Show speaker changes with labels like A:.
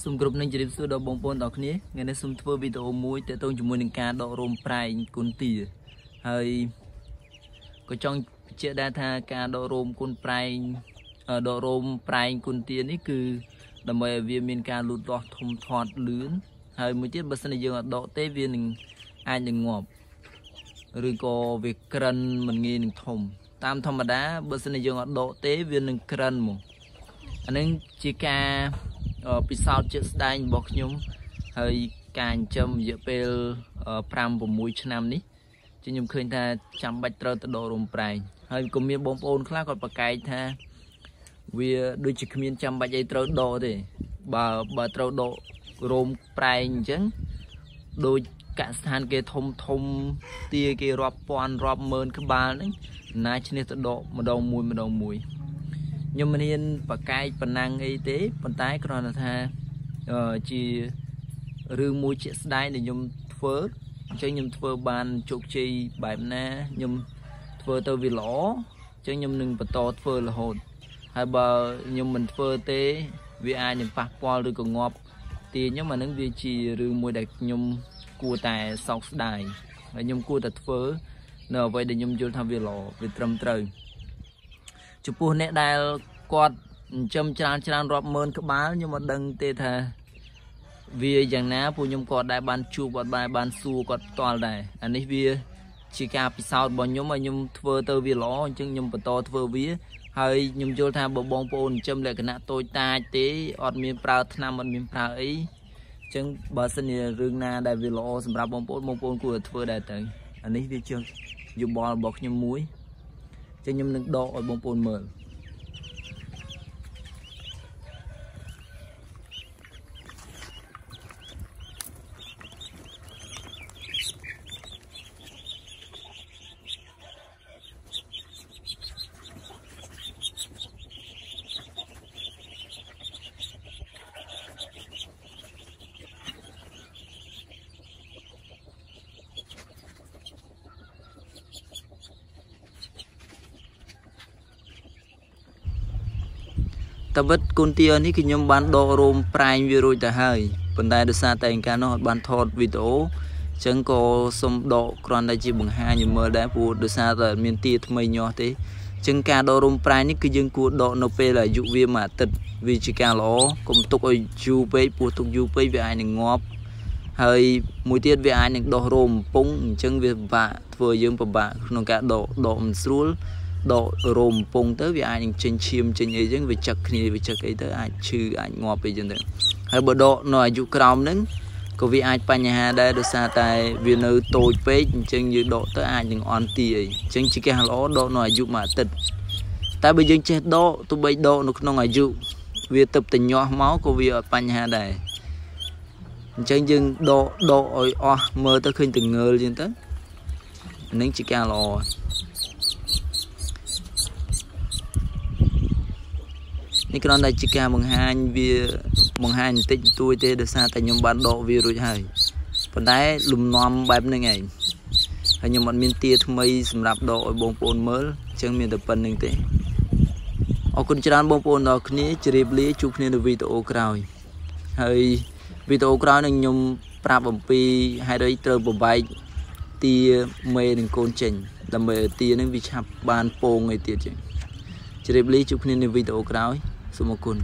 A: សូមគ្រប់នឹងជម្រាបសួរដល់បងប្អូនទាំងគ្នាថ្ងៃនេះសូមធ្វើវីដេអូមួយទាក់ទងជាមួយនឹងការដករោមប្រែងគុណទាហើយក៏ចង់បញ្ជាក់ដែរថាការដករោមគុណប្រែងដករោមប្រែងគុណទានេះគឺ ដើម្បីឲ្យវាមានការលូតលាស់ធំធាត់លឿនហើយមួយទៀតបើសិនជាយើងអត់ដកទេវានឹងអាចនឹងងាប់ឬក៏វាក្រិនមិនងាយនឹងធំតាមធម្មតា បើសិនជាយើងអត់ដកទេវានឹងក្រិនមកអានឹងជាការពិសោធន៍ជាក់ស្ដែងរបស់ខ្ញុំហើយការចិញ្ចឹមរយៈពេល5 6ឆ្នាំនេះជាខ្ញុំឃើញ ថាចាំបាច់ត្រូវទៅដករំប្រែងហើយក៏មានបងប្អូនខ្លះគាត់ប្រកែកថា វាដូចជាគ្មានចាំបាច់អីត្រូវដកទេ បើបើត្រូវដករោមប្រែងអញ្ចឹងដូចកសិដ្ឋានគេធំធំទាគេរាប់ពាន់រាប់ម៉ឺនក្បាលហ្នឹងណាឈ្នះទៅដកម្ដងមួយម្ដងមួយខ្ញុំមិនហ៊ានប្រកែកប៉ុណ្ណាអីទេប៉ុន្តែគ្រាន់តែថាជារឿងមួយជាក់ស្ដែងដែលខ្ញុំធ្វើអញ្ចឹងខ្ញុំធ្វើបានជោគជ័យបែបណាខ្ញុំធ្វើទៅវាល្អអញ្ចឹងខ្ញុំនឹងបន្តធ្វើរហូត ហើយបើខ្ញុំមិនធ្វើទេវាអាចនឹងប៉ះពាល់ឬក៏ងាប់ទីខ្ញុំអានឹងវាជារឿងមួយដែលខ្ញុំគួរតែសោកស្ដាយហើយខ្ញុំគួរតែធ្វើ នៅអ្វីដែលខ្ញុំយល់ថាវាល្អវាត្រឹមត្រូវចំពោះអ្នកដែលគាត់ចិញ្ចឹមច្រើនច្រើនរាប់ម៉ឺនក្បាលខ្ញុំអត់ដឹងទេថាវាយ៉ាងណាពួកខ្ញុំក៏ដែរបានជួបគាត់ដែរបានសួរគាត់តល់ដែរអានេះវា ជាការពិសោធន៍របស់ខ្ញុំហើយខ្ញុំធ្វើទៅវាល្អអញ្ចឹងខ្ញុំបន្តធ្វើវា ហើយខ្ញុំយល់ថាបើបងប្អូនចិញ្ចឹមលក្ខណៈតូចតាចទេអត់មានប្រើថ្នាំអត់មានប្រើអីអញ្ចឹងបើសិនជារឿងណាដែលវាល្អសម្រាប់បងប្អូនបងប្អូនគួរតែធ្វើដែរទៅអានេះវាជាយោបល់របស់ខ្ញុំមួយអញ្ចឹងខ្ញុំនឹងដកឲ្យបងប្អូនមើលតាវិតគុនទានេះគឺខ្ញុំបានដករោមប្រែងវារួចទៅហើយប៉ុន្តែដោយសារតែអង្ការនោះអត់បានថតវីដេអូចឹងក៏សុំដកគ្រាន់តែជាបង្ហាញឲ្យមើលដែរព្រោះដោយសារតែអត់មានទា ថ្មីញាស់ទេចឹងការដករុំប្រៃនេះគឺយើងគួរដក នៅពេលអាយុវាមួយអាទិត្យវាជាការល្អកុំទុកឲ្យយូរពេកព្រោះទុកយូរពេកវាអាចនឹងងាប់ហើយ មួយទៀតវាអាចនឹងដុះរោមកំពុងអញ្ចឹងវាពិបាកធ្វើយើងពិបាក ក្នុងការដកដកមិនស្រួលដករោមពងទៅវាអាចនឹងចេញឈាមចេញអីចឹងវាចឹកគ្នាវាចឹកអីទៅអាចឈឺអាចងាប់អីចឹងទៅហើយបើដកនៅអាយុក្រោមហ្នឹងក៏វាអាចបញ្ហាដែរដោយសារតែវានៅតូចពេកអញ្ចឹងយើងដកទៅអាចនឹងអន់ទីអីអញ្ចឹងជាគេល្អដកនៅអាយុមួយអាទិត្យតែបើយើងចេះដកទោះបីដកនៅក្នុងអាយុវាទៅតែញាស់មកក៏វាអត់បញ្ហាដែរអញ្ចឹងយើងដកដកឲ្យអស់មើលទៅឃើញតងើលអញ្ចឹងទៅនឹងជាការល្អនេះគ្រាន់តែជាការបង្ហាញវាបង្ហាញបន្តិចបន្តួចទេដោយសារតែខ្ញុំបានដកវារួចហើយប៉ុន្តែលំនាំបែបហ្នឹងឯងហើយខ្ញុំអត់មានទាថ្មីសម្រាប់ដកឲ្យបងប្អូនមើលអញ្ចឹងមានតែប៉ុណ្្នឹងទេអរគុណច្រើនបងប្អូនដល់គ្នាជម្រាបលាជួបគ្នានៅវីដេអូក្រោយ ហើយវីដេអូក្រោយនឹងខ្ញុំប្រាប់អំពីហេតុអីត្រូវបំបែកទាមេនឹងកូនចេញដើម្បីឲ្យទានឹងវាឆាប់បានពងឲ្យទៀតចឹងជម្រាបលាជួបគ្នានៅវីដេអូក្រោយ Sumukun.